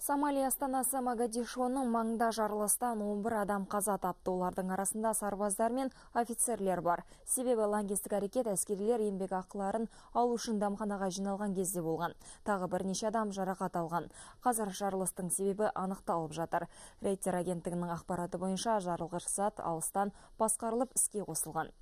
Сомали астанасы Магадишоның маңында жарылыстан 11 адам қаза тапты. Олардың арасында сарбаздар мен офицерлер бар. Себебі лаңкестік әрекет әскерлер еңбек ақыларын алу үшін дамханаға жиналған кезде болған. Тағы бірнеше адам жарақат алған. Қазір жарылыстың себебі анықталып жатыр. Рейтер агенттігінің ақпараты бойынша жарылғыш зат алыстан басқарылып іске қосылған.